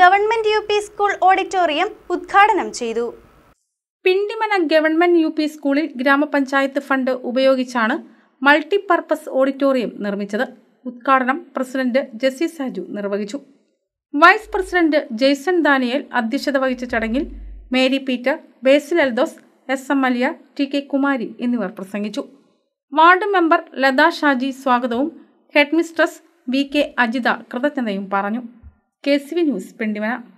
government U school auditorium ഉദ്ഘാടനം ചെയ്തു Pindimana government U സ്കൂളിൽ ഗ്രാമപഞ്ചായത്ത് ഫണ്ട് ഉപയോഗിച്ചാണ് മൾട്ടിപർപ്പസ് ഓഡിറ്റോറിയം നിർമ്മിച്ചത് ഉദ്ഘാടനം പ്രസിഡന്റ് ജെസ്സി സാജു നിർവഹിച്ചു വൈസ് പ്രസിഡന്റ് ജെയ്സൺ ദാനിയേൽ അധ്യക്ഷത വഹിച്ച ചടങ്ങിൽ Mary Peter Basil Aldos S M Aliya T K Kumari എന്നിവർ പ്രസംഗിച്ചു വാർഡ് മെമ്പർ ലതാ ഷാജി സ്വാഗതവും ഹെഡ്മിസ്ട്രസ് വി കെ അജിത കൃതജ്ഞതയും പറഞ്ഞു കെ വി ന്യൂസ് പിണ്ടിമന